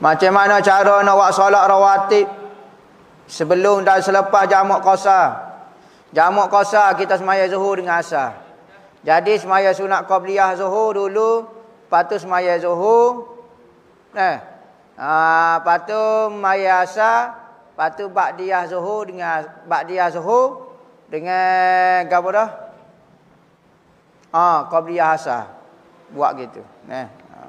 Macam mana cara nak buat solat rawatib sebelum dan selepas jamak kosa Jamak kosa kita semaya zuhur dengan asa Jadi semaya sunat qabliyah zuhur dulu, lepas tu semaya zuhur. Eh. Ah, lepas tu semaya asar, lepas tu ba'diyah zuhur dengan ba'diyah zuhur dengan gapo dah? Ah, ha, qabliyah asa Buat gitu. Eh. Ha.